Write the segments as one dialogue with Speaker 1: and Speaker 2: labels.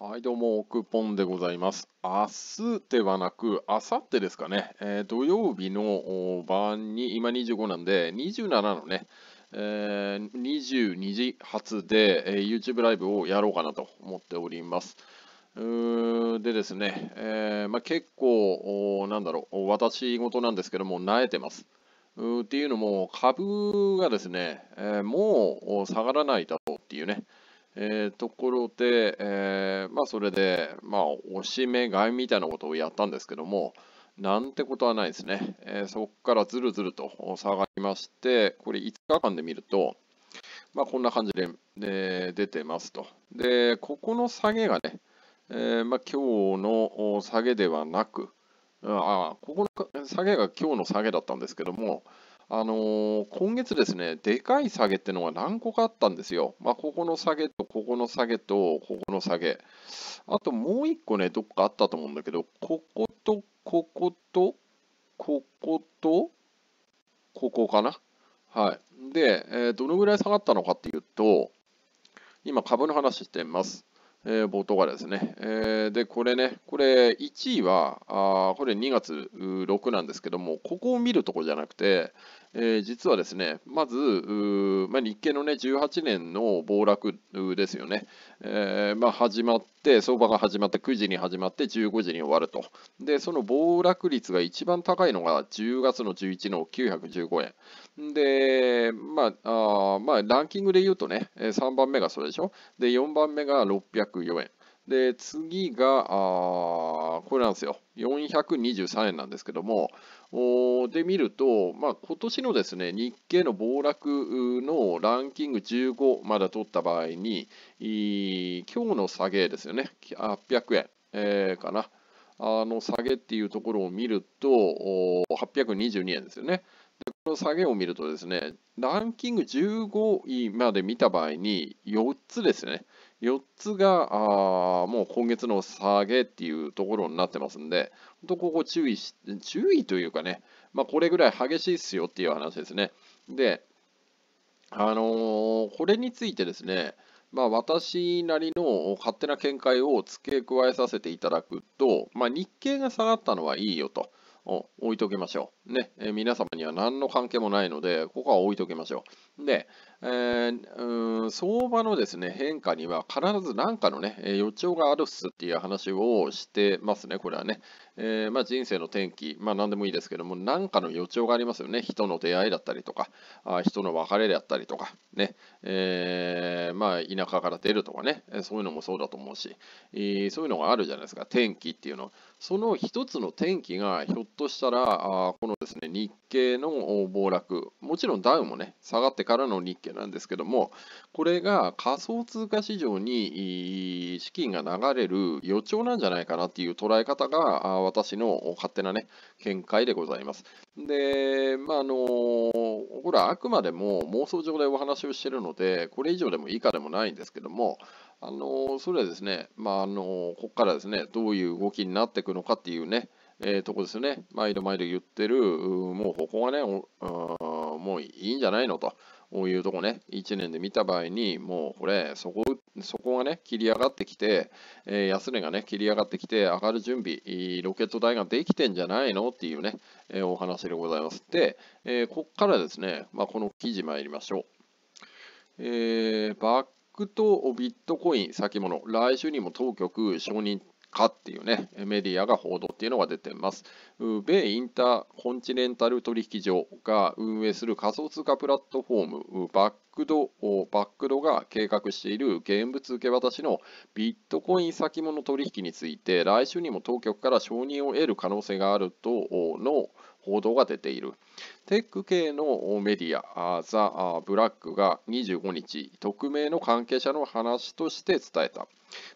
Speaker 1: はい、どうも、クーポンでございます。明日ではなく、あさってですかね、えー、土曜日の晩に、今25なんで、27のね、えー、22時発で、えー、YouTube ライブをやろうかなと思っております。でですね、えまあ、結構、なんだろう、私事なんですけども、慣れてます。っていうのも、株がですね、えもう下がらないだろうっていうね、えー、ところで、えー、まあそれで、まあ、押し目買いみたいなことをやったんですけども、なんてことはないですね。えー、そこからずるずると下がりまして、これ5日間で見ると、まあ、こんな感じで、え出てますと。で、ここの下げがね、えー、まあ、今日の下げではなく、あここの下げが今日の下げだったんですけども、あのー、今月ですね、でかい下げってのが何個かあったんですよ。まあ、ここの下げと、ここの下げと、ここの下げ。あともう1個ね、どっかあったと思うんだけど、ここと、ここと、ここと、ここかな。はい。で、えー、どのぐらい下がったのかっていうと、今株の話してます。えー、冒頭からですね。えー、で、これね、これ1位は、あこれ2月6なんですけども、ここを見るとこじゃなくて、えー、実はですね、まず、まあ、日経のね、18年の暴落ですよね、えー、まあ、始まって、相場が始まって、9時に始まって、15時に終わると、でその暴落率が一番高いのが、10月の11の915円、で、まああまあ、ランキングで言うとね、3番目がそれでしょ、で4番目が604円。で、次が、あこれなんですよ。423円なんですけども、おで見ると、まあ、今年のですね、日経の暴落のランキング15まで取った場合に、い今日の下げですよね、800円、えー、かな。あの下げっていうところを見ると、お822円ですよね。でこの下げを見るとですね、ランキング15位まで見た場合に4つですね、4つがあもう今月の下げっていうところになってますんで、本当ここ注意し、注意というかね、まあ、これぐらい激しいっすよっていう話ですね。で、あのー、これについてですね、まあ、私なりの勝手な見解を付け加えさせていただくと、まあ、日経が下がったのはいいよと。置いときましょう。ね、え皆様には何の関係もないので、ここは置いときましょう。で、えー、ん相場のですね変化には必ず何かのね予兆があるっすっていう話をしてますね、これはね。えー、まあ、人生の転機、まあ、何でもいいですけども、何かの予兆がありますよね。人の出会いだったりとか、あ人の別れだったりとか、ねえー、まあ、田舎から出るとかね、そういうのもそうだと思うし、えそういうのがあるじゃないですか、転機っていうのその一つの転機がひょっとしたら、あこのですね日経の暴落、もちろんダウンもね、下がってからの日経係なんですけども、これが仮想通貨市場に資金が流れる予兆なんじゃないかなっていう捉え方が、私の勝手なね、見解でございます。で、まあ、あの、これはあくまでも妄想上でお話をしているので、これ以上でも以下でもないんですけども、あのそれはですね、まあ、あのここからですね、どういう動きになっていくのかっていうね、えー、とこですね、毎度毎度言ってる、もうここがね、もういいんじゃないのと。こういうとこね、1年で見た場合に、もうこれ、そこ、そこがね、切り上がってきて、えー、安値がね、切り上がってきて、上がる準備、ロケット台ができてんじゃないのっていうね、えー、お話でございます。で、えー、こっからですね、まあ、この記事参りましょう。えー、バックとビットコイン先物、来週にも当局承認かっていうね、メディアが報道っていうのが出てます。米インターコンチネンタル取引所が運営する仮想通貨プラットフォーム、バックド、バックドが計画している現物受け渡しのビットコイン先物取引について、来週にも当局から承認を得る可能性があるとの、報道が出ている。テック系のメディア、ザ・ブラックが25日、匿名の関係者の話として伝えた。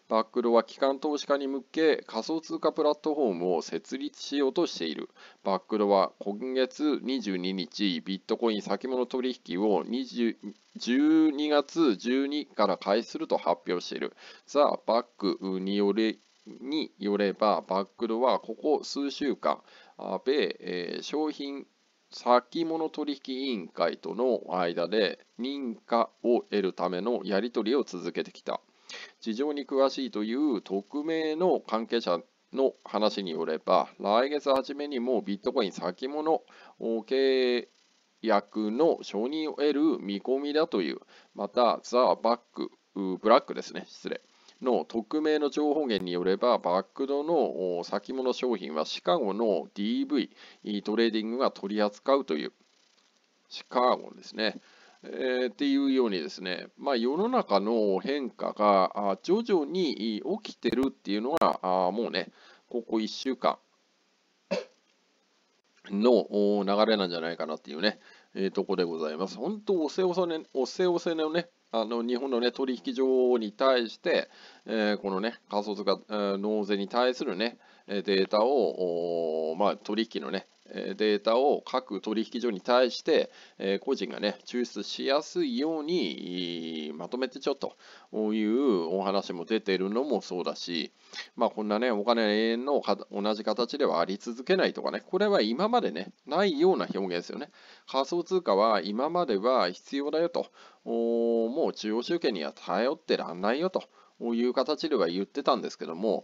Speaker 1: バックルは機関投資家に向け仮想通貨プラットフォームを設立しようとしている。バックルは今月22日、ビットコイン先物取引を20 12月12から開始すると発表している。ザ・バックによりによれば、バックルはここ数週間、米、え商品先物取引委員会との間で認可を得るためのやり取りを続けてきた。事情に詳しいという匿名の関係者の話によれば、来月初めにもビットコイン先物契約の承認を得る見込みだという、また、ザ・バック、ブラックですね、失礼。の匿名の情報源によれば、バックドの先物商品はシカゴの DV トレーディングが取り扱うという、シカゴですね。えー、っていうようにですね、まあ、世の中の変化が徐々に起きてるっていうのが、あもうね、ここ1週間の流れなんじゃないかなっていうね、えー、とこでございます。本当、おせおせ、ね、おせおせのね、あの日本の、ね、取引所に対して、えー、この、ね、仮想通貨、えー、納税に対する、ね、データを、まあ、取引の、ね、データを各取引所に対して個人がね抽出しやすいようにまとめてちょっというお話も出てるのもそうだしまあこんなねお金永遠の同じ形ではあり続けないとかねこれは今までねないような表現ですよね仮想通貨は今までは必要だよともう中央集権には頼ってらんないよとういう形では言ってたんですけども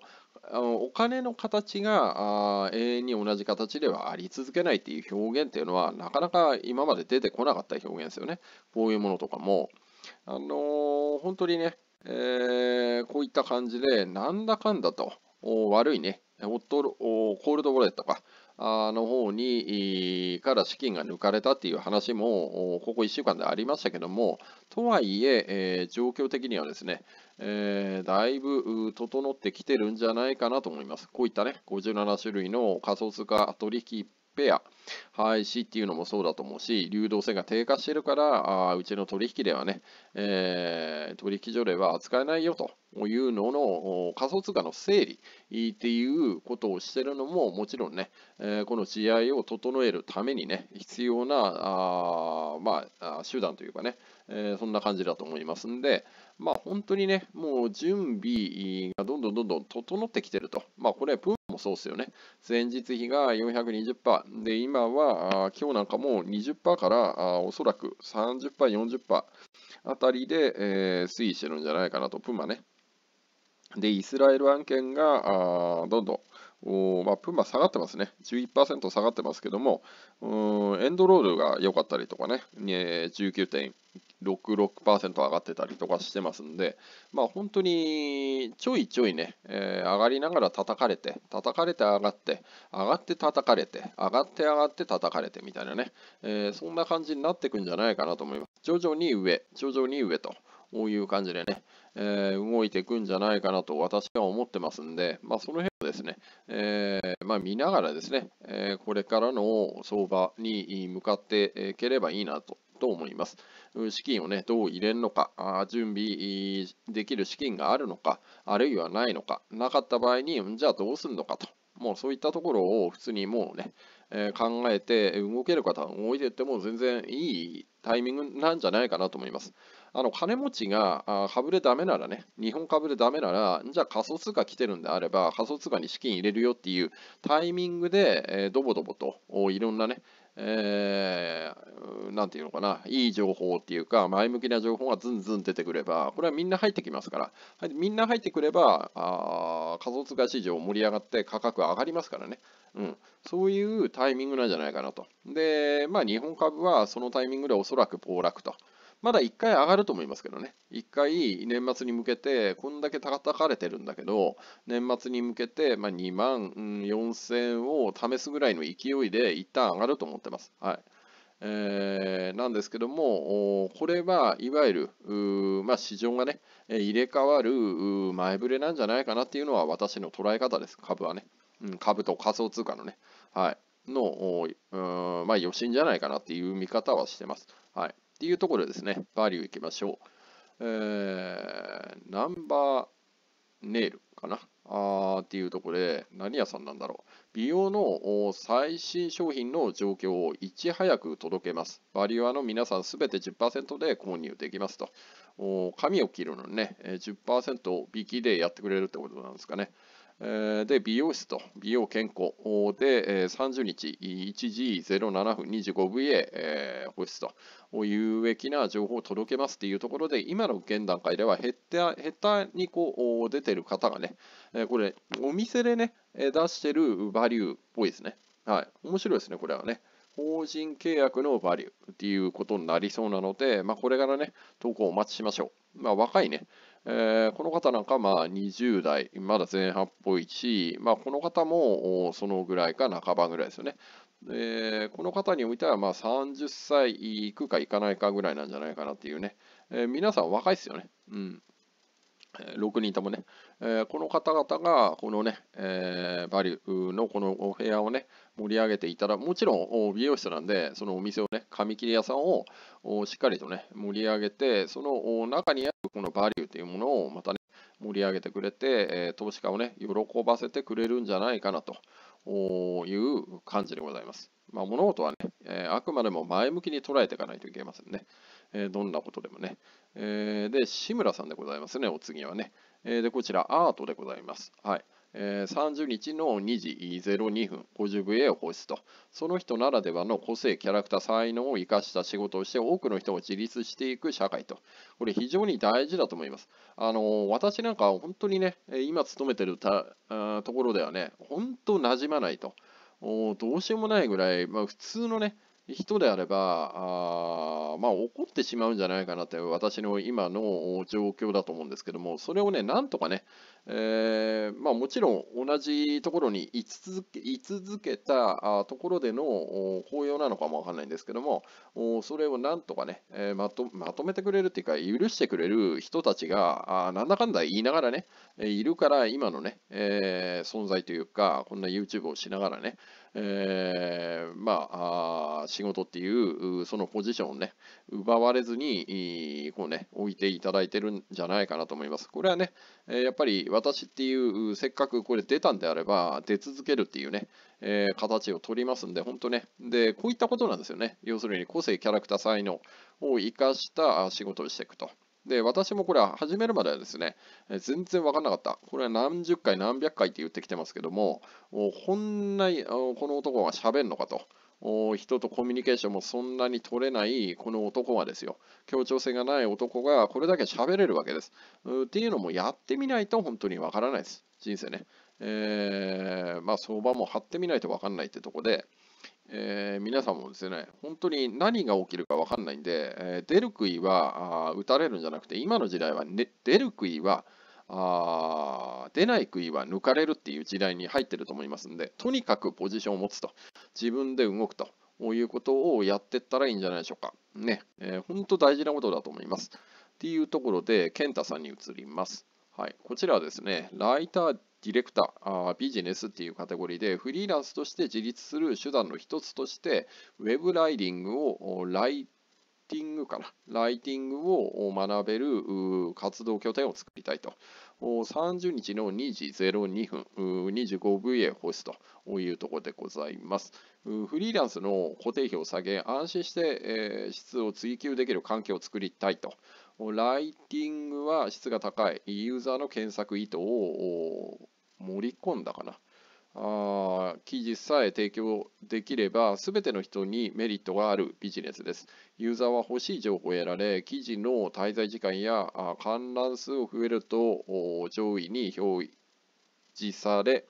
Speaker 1: あのお金の形があ永遠に同じ形ではあり続けないっていう表現っていうのはなかなか今まで出てこなかった表現ですよねこういうものとかもあのー、本当にね、えー、こういった感じでなんだかんだと悪いねホットコールドウォレットかの方にから資金が抜かれたっていう話もここ1週間でありましたけどもとはいええー、状況的にはですね、えー、だいぶ整ってきてるんじゃないかなと思いますこういったね57種類の仮想通貨取引ペア廃止っていうのもそうだと思うし、流動性が低下してるから、あうちの取引ではね、えー、取引所では扱えないよというのの仮想通貨の整理っていうことをしてるのも、もちろんね、えー、この試合を整えるためにね、必要なあ、まあ、手段というかね、えー、そんな感じだと思いますんで、まあ、本当にね、もう準備がどんどんどんどん整ってきてると。まあ、これ、プそうですよね。前日比が420%。で、今は、今日なんかもう20%からおそらく30%、40%あたりで、えー、推移してるんじゃないかなと、プマね。で、イスラエル案件が、どんどんまあ、プンマ下がってますね。11%下がってますけども、エンドロールが良かったりとかね、ね19.66%上がってたりとかしてますんで、まあ、本当にちょいちょいね、えー、上がりながら叩かれて、叩かれて上がって、上がって叩かれて、上がって上がって叩かれてみたいなね、えー、そんな感じになってくんじゃないかなと思います。徐々に上、徐々に上という感じでね、えー、動いていくんじゃないかなと私は思ってますんで、まあ、その辺をですね、えー、まあ、見ながらですね、えこれからの相場に向かっていければいいなとと思います。資金をね、どう入れるのか、準備できる資金があるのか、あるいはないのか、なかった場合に、じゃあどうするのかと。もうそういったところを普通にもうね、えー、考えて動ける方は動いていっても全然いいタイミングなんじゃないかなと思います。あの金持ちが株でダメならね、日本株でダメなら、じゃあ仮想通貨来てるんであれば、仮想通貨に資金入れるよっていうタイミングで、えどぼどぼといろんなね、えー、なんていうのかな、いい情報っていうか、前向きな情報がずんずん出てくれば、これはみんな入ってきますから、はい、みんな入ってくれば、あ仮想通貨市場盛り上がって価格上がりますからね、うん、そういうタイミングなんじゃないかなと。で、まあ、日本株はそのタイミングでおそらく暴落と。まだ1回上がると思いますけどね、1回年末に向けて、こんだけ叩かれてるんだけど、年末に向けて、ま2万4000を試すぐらいの勢いで、一旦上がると思ってます。はいえー、なんですけども、これはいわゆる、まあ、市場がね、入れ替わる前触れなんじゃないかなっていうのは私の捉え方です、株はね。うん、株と仮想通貨のね、はい、の、まあ、余震じゃないかなっていう見方はしてます。はいっていうところですね、バリューいきましょう。えー、ナンバーネイルかなあっていうところで、何屋さんなんだろう。美容の最新商品の状況をいち早く届けます。バリュアの皆さんすべて10%で購入できますと。髪を切るのにね、10%引きでやってくれるってことなんですかね。で、美容室と美容健康で30日1時07分 25VA 保湿と。有益な情報を届けますっていうところで、今の現段階ではヘッダー、ヘッにこう出てる方がね、これ、お店でね、出してるバリューっぽいですね。はい。面白いですね、これはね。法人契約のバリューっていうことになりそうなので、まあ、これからね、投稿をお待ちしましょう。まあ、若いね、えー、この方なんかまあ20代、まだ前半っぽいし、まあ、この方もそのぐらいか半ばぐらいですよね。えー、この方においてはまあ30歳いくかいかないかぐらいなんじゃないかなっていうね、えー、皆さん若いですよね。うん6人ともね、えー、この方々がこのね、えー、バリューのこのお部屋をね、盛り上げていただもちろん美容室なんでそのお店をね紙切り屋さんをしっかりとね盛り上げてその中にあるこのバリューというものをまたね盛り上げてくれて、え投資家をね喜ばせてくれるんじゃないかなという感じでございます。まあ、物事はね、えあくまでも前向きに捉えていかないといけませんね。えどんなことでもね。えで、志村さんでございますね、お次はね。えで、こちら、アートでございます。はい。え30日の2時02分 50VA を放出とその人ならではの個性キャラクター才能を生かした仕事をして多くの人を自立していく社会とこれ非常に大事だと思いますあの私なんか本当にね今勤めてるたところではね本当馴染まないとどうしようもないぐらい、まあ、普通のね人であれば、あまあ、怒ってしまうんじゃないかなって、私の今の状況だと思うんですけども、それをね、なんとかね、えー、まあ、もちろん同じところに居続け居続けたところでの紅葉なのかもわかんないんですけども、それをなんとかね、えまと、まとめてくれるっていうか、許してくれる人たちが、あなんだかんだ言いながらね、いるから、今のね、えー、存在というか、こんな YouTube をしながらね、えー、まあ仕事っていうそのポジションをね奪われずにこうね置いていただいてるんじゃないかなと思います。これはねやっぱり私っていうせっかくこれ出たんであれば出続けるっていうね、えー、形を取りますんで本当ねでこういったことなんですよね要するに個性キャラクター才能を生かした仕事をしていくと。で、私もこれ始めるまではですね、全然わかんなかった。これは何十回何百回って言ってきてますけども、もうこんなにこの男が喋るのかと。人とコミュニケーションもそんなに取れないこの男がですよ協調性がない男がこれだけ喋れるわけですっていうのもやってみないと本当にわからないです人生ねえー、まあ相場も張ってみないとわかんないってとこでえー、皆さんもですね、本当に何が起きるか分かんないんで、えー、出る杭はあ打たれるんじゃなくて、今の時代は、ね、出る杭はあ出ない杭は抜かれるっていう時代に入ってると思いますんで、とにかくポジションを持つと、自分で動くということをやってったらいいんじゃないでしょうか。ね、えー、本当大事なことだと思います。っていうところで、健太さんに移ります。はい、こちらはですね、ライター、ディレクター、ビジネスっていうカテゴリーで、フリーランスとして自立する手段の一つとして、ウェブライディングをライティングかな、ライティングを学べる活動拠点を作りたいと。30日の2時02分、25VA 放出というところでございます。フリーランスの固定費を下げ、安心して質を追求できる環境を作りたいと。ライティングは質が高い、ユーザーの検索意図を盛り込んだかな。あ記事さえ提供できれば全ての人にメリットがあるビジネスです。ユーザーは欲しい情報を得られ、記事の滞在時間や観覧数を増えると上位に表示され、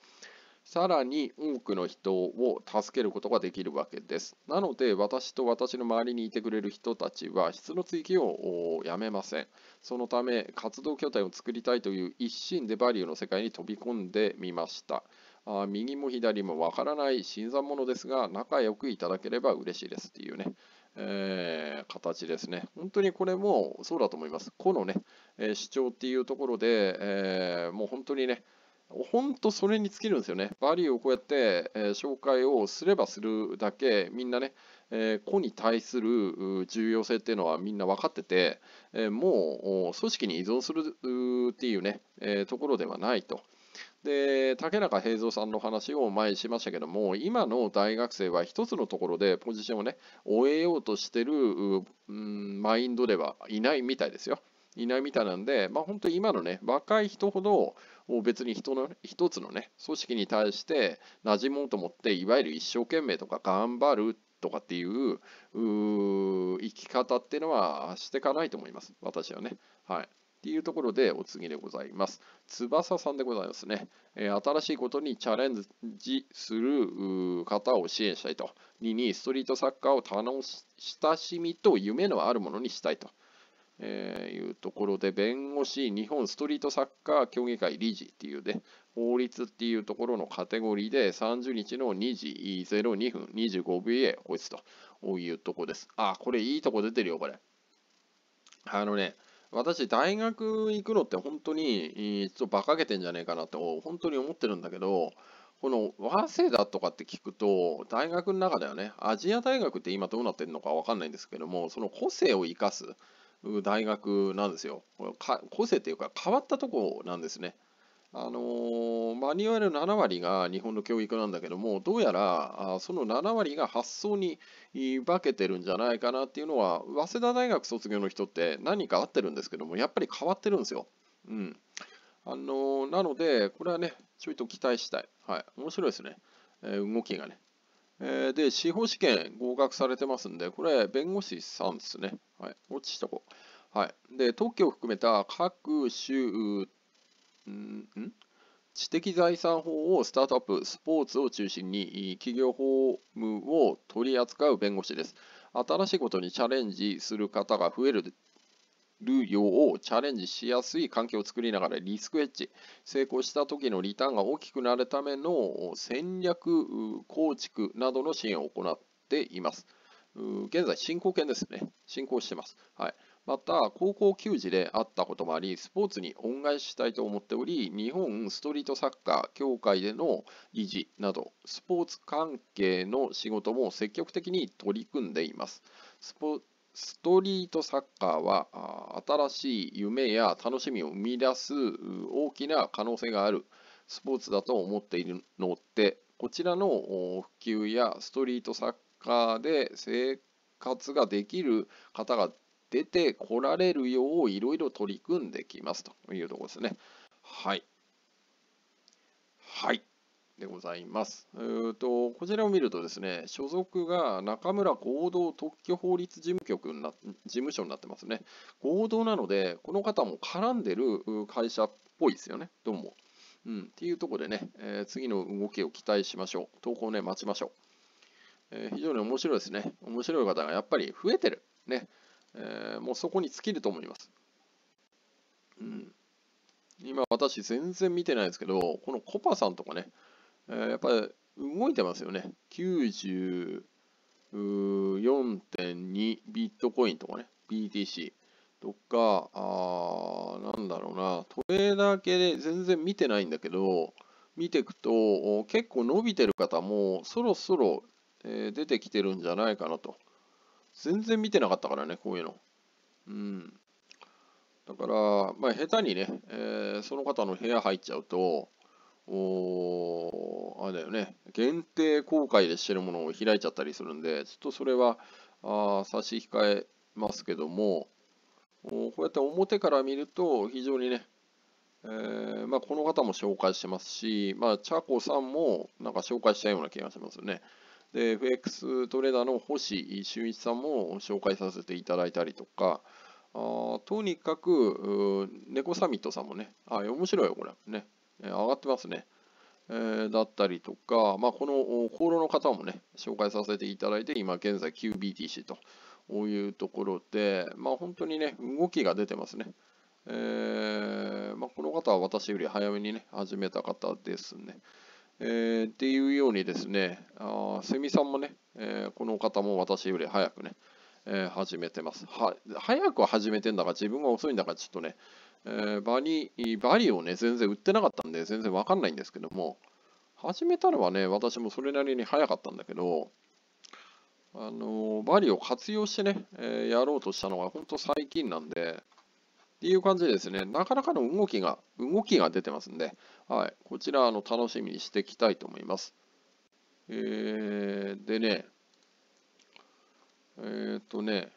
Speaker 1: さらに多くの人を助けることができるわけです。なので、私と私の周りにいてくれる人たちは、質の追求をやめません。そのため、活動拠点を作りたいという一心でバリューの世界に飛び込んでみました。あ右も左もわからない新参者ですが、仲良くいただければ嬉しいですっていうね。えー、形ですね。本当にこれもそうだと思います。個のね、えー、主張っていうところで、えー、もう本当にね、ほんとそれに尽きるんですよね。バリューをこうやって、えー、紹介をすればするだけ、みんなね、えー、個に対する重要性っていうのはみんな分かってて、えー、もう組織に依存するっていうね、えー、ところではないと。で竹中平蔵さんの話を前にしましたけども今の大学生は一つのところでポジションをね終えようとしてる、うん、マインドではいないみたいですよ。いないみたいなんで、まあ、本当に今のね若い人ほど別に人の一つのね組織に対して馴染もうと思っていわゆる一生懸命とか頑張るとかっていう生き方っていうのはしていかないと思います私はね。はいっていうところでお次でございます。翼さんでございますね。えー、新しいことにチャレンジする方を支援したいと。2にストリートサッカーを楽し親しみと夢のあるものにしたいと。えー、いうところで、弁護士、日本ストリートサッカー協議会理事っていうね、法律っていうところのカテゴリーで、30日の2時02分2 5 v へ、こいつというとこです。あ、これいいとこ出てるよ、これ。あのね、私、大学行くのって本当に、ちょっと馬鹿げてんじゃねえかなと、本当に思ってるんだけど、この早稲田とかって聞くと、大学の中ではね、アジア大学って今どうなってるのかわかんないんですけども、その個性を生かす、大学なんですよ。これ個性というか変わったとこなんですね。あのー、マニュアル7割が日本の教育なんだけども、どうやらその7割が発想に化けてるんじゃないかなっていうのは、早稲田大学卒業の人って何か合ってるんですけども、やっぱり変わってるんですよ。うん。あのー、なので、これはね、ちょいと期待したい。はい。面白いですね。えー、動きがね。えー、で、司法試験合格されてますんで、これ、弁護士さんですね。はい。落ちしとこう。はい。で、特許を含めた各種んん知的財産法をスタートアップ、スポーツを中心に企業法務を取り扱う弁護士です。新しいことにチャレンジする方が増えるるようチャレンジしやすい環境を作りながらリスクエッジ成功した時のリターンが大きくなるための戦略構築などの支援を行っています現在進行形ですね進行してます、はい、また高校球児であったこともありスポーツに恩返ししたいと思っており日本ストリートサッカー協会での維持などスポーツ関係の仕事も積極的に取り組んでいますスポストリートサッカーは新しい夢や楽しみを生み出す大きな可能性があるスポーツだと思っているのでこちらの普及やストリートサッカーで生活ができる方が出てこられるよういろいろ取り組んできますというところですね。はい。はい。でございます。うとこちらを見るとですね、所属が中村合同特許法律事務局な事務所になってますね。合同なので、この方も絡んでる会社っぽいですよね、どうも。うん、っていうところでね、えー、次の動きを期待しましょう。投稿ね、待ちましょう。えー、非常に面白いですね。面白い方がやっぱり増えてる。ね。えー、もうそこに尽きると思います。うん。今私全然見てないですけど、このコパさんとかね、えやっぱり動いてますよね。94.2ビットコインとかね、BTC とか、あなんだろうな、トレーダー系で全然見てないんだけど、見ていくと、結構伸びてる方もそろそろ、え出てきてるんじゃないかなと。全然見てなかったからね、こういうの。うん。だから、まあ、下手にね、えー、その方の部屋入っちゃうと、おあれだよね、限定公開でしてるものを開いちゃったりするんで、ちょっとそれはあ差し控えますけども、おこうやって表から見ると非常にね、えー、まあ、この方も紹介してますし、まあ、チャコさんもなんか紹介したような気がしますよね。で、FX トレーダーの星俊一さんも紹介させていただいたりとか、あとにかく、猫サミットさんもね、あ、面白いよ、これ。ね。上がってますね。えだったりとか、まあ、この厚労の方もね、紹介させていただいて、今現在 QBTC というところで、まあ、本当にね、動きが出てますね。えー、まあ、この方は私より早めにね、始めた方ですね。えー、っていうようにですね、あセミさんもね、えー、この方も私より早くね、え始めてますは。早くは始めてんだか、自分が遅いんだか、ちょっとね、えー、バリ、バリをね、全然売ってなかったんで、全然わかんないんですけども、始めたのはね、私もそれなりに早かったんだけど、あのー、バリを活用してね、えー、やろうとしたのが本当最近なんで、っていう感じですね。なかなかの動きが、動きが出てますんで、はい。こちら、あの、楽しみにしていきたいと思います。えー、でね、えー、っとね、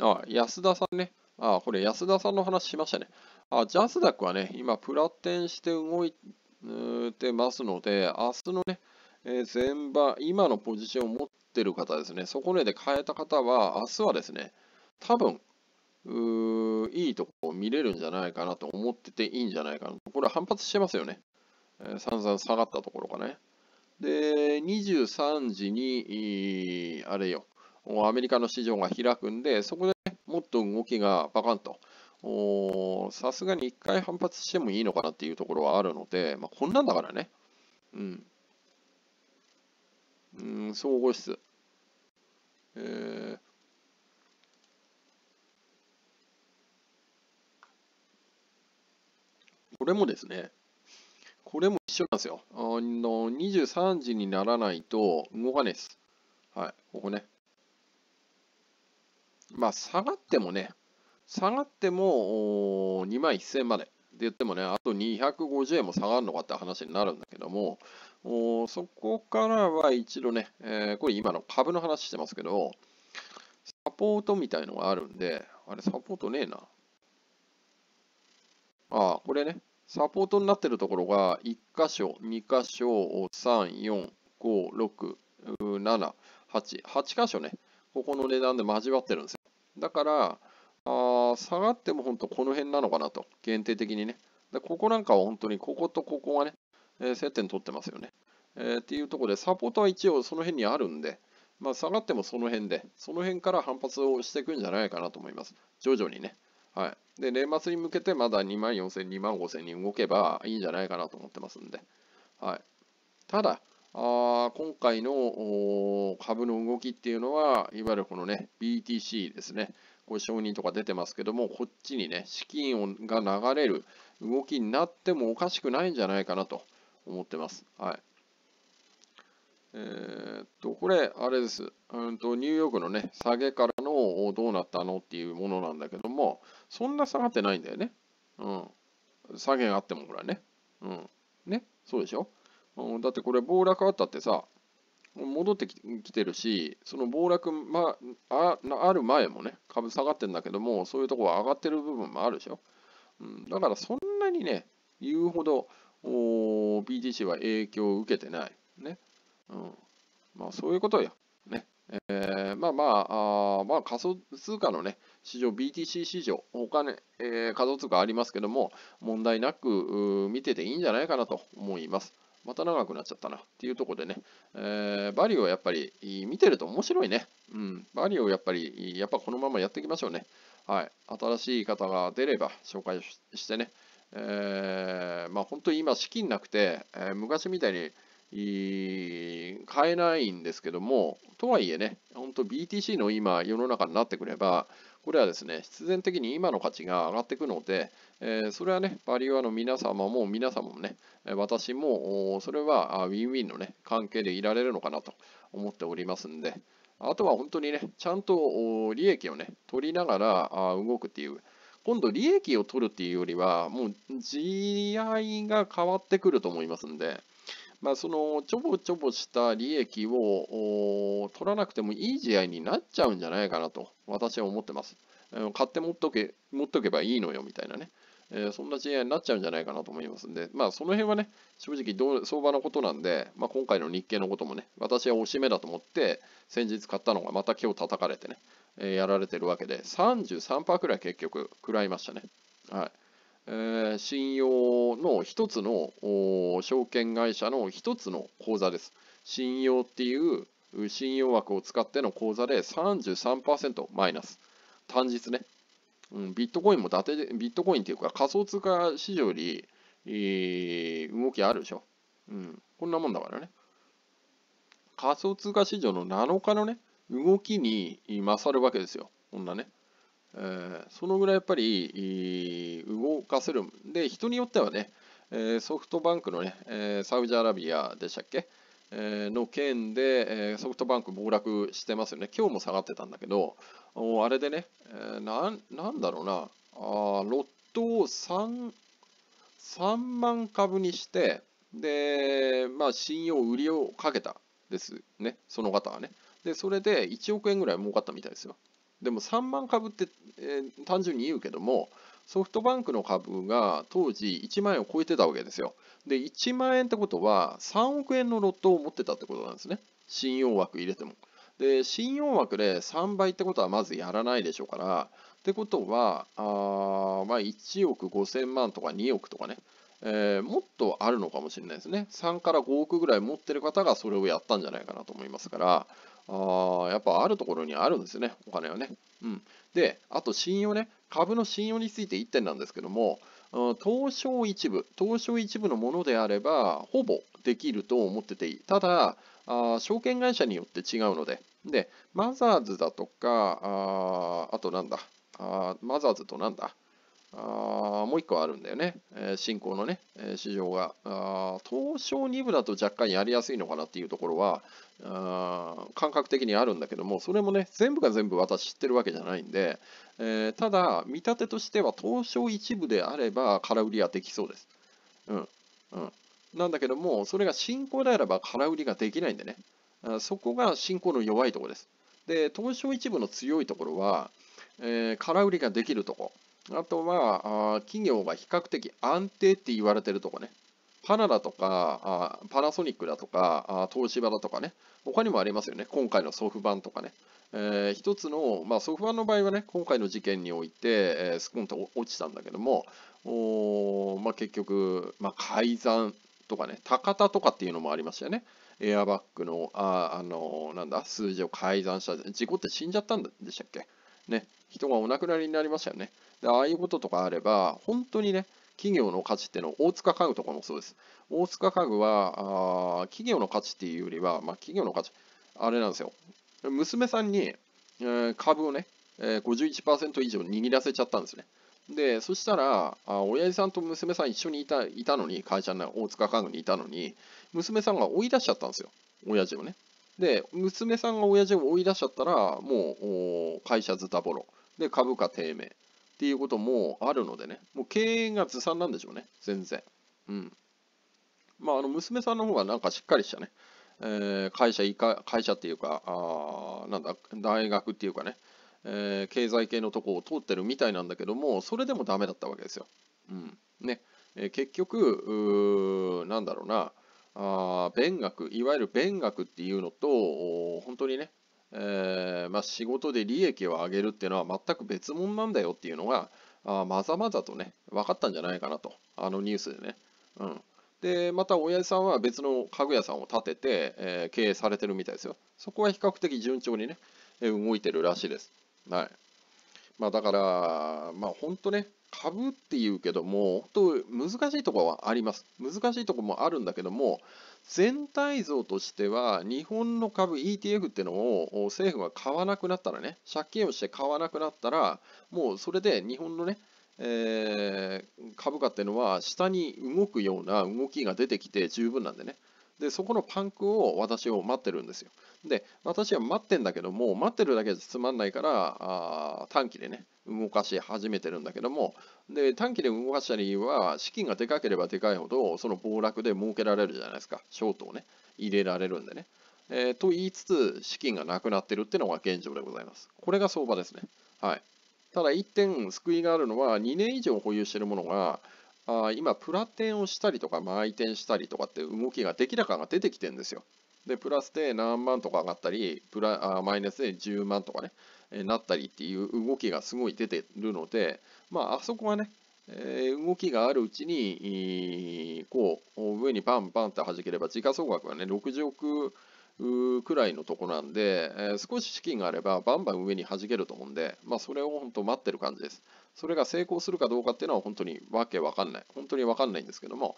Speaker 1: あ、安田さんね。あこれ安田さんの話しましたね。あジャスダックはね、今、プラテンして動いてますので、明日のね、えー、前場、今のポジションを持ってる方ですね、そこで変えた方は、明日はですね、多分いいとこ見れるんじゃないかなと思ってていいんじゃないかなと。これ反発してますよね。えー、散々下がったところかね。で、23時に、あれよ、アメリカの市場が開くんで、そこでもっと動きがパカンと、さすがに1回反発してもいいのかなっていうところはあるので、まあ、こんなんだからね。うん。うん、総合室。えー、これもですね、これも一緒なんですよ。あの23時にならないと動かないです。はい、ここね。まあ、下がってもね、下がっても2万1000円までって言ってもね、あと250円も下がるのかって話になるんだけども、そこからは一度ね、えー、これ今の株の話してますけど、サポートみたいのがあるんで、あれ、サポートねえな。あこれね、サポートになってるところが、1箇所、2箇所、3、4、5、6、7、8、8箇所ね、ここの値段で交わってるんですよ。だから、あ下がっても本当この辺なのかなと、限定的にね。でここなんかは本当にこことここがね、えー、接点取ってますよね。えー、っていうところで、サポートは一応その辺にあるんで、まあ、下がってもその辺で、その辺から反発をしていくんじゃないかなと思います。徐々にね。はい。で、年末に向けてまだ2万4000、2万5000に動けばいいんじゃないかなと思ってますんで。はい。ただ、あ今回の株の動きっていうのは、いわゆるこのね、BTC ですね。これ承認とか出てますけども、こっちにね、資金が流れる動きになってもおかしくないんじゃないかなと思ってます。はい。えー、っと、これ、あれです。うんと、ニューヨークのね、下げからのどうなったのっていうものなんだけども、そんな下がってないんだよね。うん。下げがあってもほらね。うん。ね。そうでしょうん、だってこれ暴落あったってさ、戻ってきてるし、その暴落、まあ、ある前もね、株下がってんだけども、そういうとこは上がってる部分もあるでしょ。うん、だからそんなにね、言うほど BTC は影響を受けてない。ね。うん、まあそういうことよ。ね。えー、まあまあ、あまあ仮想通貨のね、市場、BTC 市場、お金、ね、えー、仮想通貨ありますけども、問題なく見てていいんじゃないかなと思います。また長くなっちゃったなっていうとこでね、えー、バリューはやっぱり見てると面白いね。うん、バリューをやっぱり、やっぱこのままやっていきましょうね。はい、新しい方が出れば紹介してね、えー、まあ本当に今資金なくて、えー、昔みたいに買えないんですけども、とはいえね、本当 BTC の今世の中になってくれば、これはですね、必然的に今の価値が上がっていくので、えー、それはね、バリューアの皆様も皆様もね、私もそれはウィンウィンの、ね、関係でいられるのかなと思っておりますんで、あとは本当にね、ちゃんと利益をね、取りながら動くっていう、今度利益を取るっていうよりは、もう地合が変わってくると思いますんで、まあ、そのちょぼちょぼした利益を取らなくてもいい試合になっちゃうんじゃないかなと私は思ってます。買って持っとけ持っとけばいいのよみたいなね。えー、そんな試合になっちゃうんじゃないかなと思いますんで、まあ、その辺はね、正直どう、相場のことなんで、まあ、今回の日経のこともね、私は押しめだと思って、先日買ったのがまた今日叩かれてね、えー、やられてるわけで、33%くらい結局、食らいましたね。はい。えー、信用の一つの証券会社の一つの口座です。信用っていう信用枠を使っての口座で33%マイナス。単日ね。うん、ビットコインも伊達ビットコインっていうか仮想通貨市場より、えー、動きあるでしょ、うん。こんなもんだからね。仮想通貨市場の7日のね、動きに勝るわけですよ。こんなね。えー、そのぐらいやっぱり、えー、動かせる。で、人によってはね、えー、ソフトバンクのね、えー、サウジアラビアでしたっけの件でソフトバンク暴落してますよね。今日も下がってたんだけど、あれでね、ななんだろうな、あロットを 3, 3万株にして、で、まあ、信用売りをかけたですね、その方はね。で、それで1億円ぐらい儲かったみたいですよ。でも3万株って、えー、単純に言うけども、ソフトバンクの株が当時1万円を超えてたわけですよ。で、1万円ってことは、3億円のロットを持ってたってことなんですね。信用枠入れても。で、信用枠で3倍ってことはまずやらないでしょうから、ってことは、あまあ、1億5000万とか2億とかね、えー、もっとあるのかもしれないですね。3から5億ぐらい持ってる方がそれをやったんじゃないかなと思いますから、あやっぱあるところにあるんですよね、お金はね。うん、で、あと信用ね、株の信用について1点なんですけども、東証一部、東証一部のものであれば、ほぼできると思ってていい。ただ、あ証券会社によって違うので、で、マザーズだとか、ああとなんだあ、マザーズとなんだ、あもう一個あるんだよね、えー、新興のね、え市場が。あ東証2部だと若干やりやすいのかなっていうところは、あ感覚的にあるんだけどもそれもね全部が全部私知ってるわけじゃないんで、えー、ただ見立てとしては東証一部であれば空売りはできそうです。うんうん、なんだけどもそれが進行であれば空売りができないんでねそこが進行の弱いところです。で東証一部の強いところは、えー、空売りができるとこあとはあ企業が比較的安定って言われてるとこねパナだとか、パナソニックだとか、東芝だとかね、他にもありますよね。今回のソフ版とかね。えー、一つの、まあ、ソフ版の場合はね、今回の事件において、えー、スコンと落ちたんだけども、おまあ、結局、まあ、改ざんとかね、高田とかっていうのもありましたよね。エアバッグの、あ、あのー、なんだ、数字を改ざんした。事故って死んじゃったんでしたっけね。人がお亡くなりになりましたよね。でああいうこととかあれば、本当にね、企業の価値っていうの大塚家具とかもそうです。大塚家具は、あ企業の価値っていうよりは、まあ、企業の価値、あれなんですよ。娘さんに、えー、株をね、えー、51%以上握らせちゃったんですね。で、そしたら、あ親父さんと娘さん一緒にいたいたのに、会社の大塚家具にいたのに、娘さんが追い出しちゃったんですよ、親父をね。で、娘さんが親父を追い出しちゃったら、もう会社ズタボロ。で、株価低迷。っていうこともあるのでね、もう経営がずさんなんでしょうね、全然。うん。まあ、あの娘さんの方がなんかしっかりしたね、えー、会社会社っていうか、あなんだ、大学っていうかね、えー、経済系のとこを通ってるみたいなんだけども、それでもダメだったわけですよ。うん。ね。えー、結局、なんだろうな、あ勉学、いわゆる勉学っていうのと、本当にね、えー、まあ、仕事で利益を上げるっていうのは全く別物なんだよっていうのがあまざまざとね分かったんじゃないかなとあのニュースでね。うん、でまた親父さんは別の家具屋さんを建てて、えー、経営されてるみたいですよ。そこは比較的順調にね動いてるらしいです。はいまあ、だから、まあ、本当ね株っていうけどもと難しいところはあります。難しいところもあるんだけども全体像としては、日本の株 ETF ってのを政府が買わなくなったらね、借金をして買わなくなったら、もうそれで日本のね、えー、株価っていうのは下に動くような動きが出てきて十分なんでね、で、そこのパンクを私を待ってるんですよ。で、私は待ってんだけども、待ってるだけじゃつまんないから、あ短期でね、動かし始めてるんだけども、で、短期で動かした理由は、資金がでかければでかいほど、その暴落で儲けられるじゃないですか。ショートをね、入れられるんでね。えー、と言いつつ、資金がなくなってるっていうのが現状でございます。これが相場ですね。はい。ただ一点救いがあるのは、2年以上保有しているものが、あ今、プラテンをしたりとか、まあ、転したりとかって動きができ高が出てきてるんですよ。で、プラスで何万とか上がったり、プラあマイナスで10万とかね、えなったりっていう動きがすごい出てるので、まあ、あそこはね、えー、動きがあるうちに、こう、上にバンバンって弾ければ、時価総額はね、60億くらいのとこなんで、えー、少し資金があれば、バンバン上に弾けると思うんで、まあ、それを本当待ってる感じです。それが成功するかどうかっていうのは本当にわけわかんない。本当にわかんないんですけども、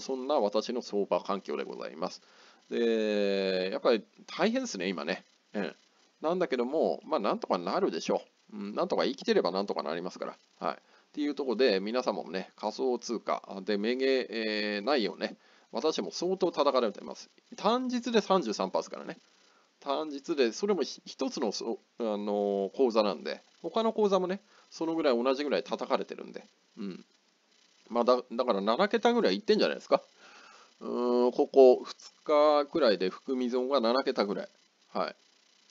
Speaker 1: そんな私の相場環境でございます。で、やっぱり大変ですね、今ね。うん、なんだけども、まあなんとかなるでしょう。うん、なんとか生きてればなんとかなりますから。はい。っていうところで、皆様もね、仮想通貨でめげ、ないよね。私も相当叩かれてます。単日で33%ですからね。単日で、それも一つのあの講座なんで、他の講座もね、そのぐらい同じぐらい叩かれてるんで、うん。まあだ、だから7桁ぐらいいってんじゃないですか。うーん、ここ2日くらいで含み損が7桁ぐらい。はい。っ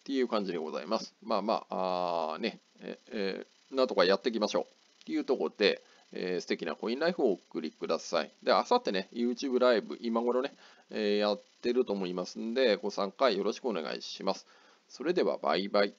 Speaker 1: ていう感じでございます。まあまあ、あね、え、えなんとかやっていきましょう。っていうところで、えー、素敵なコインライフをお送りください。で、あさってね、YouTube ライブ、今頃ね、えー、やってると思いますんで、ご参加よろしくお願いします。それでは、バイバイ。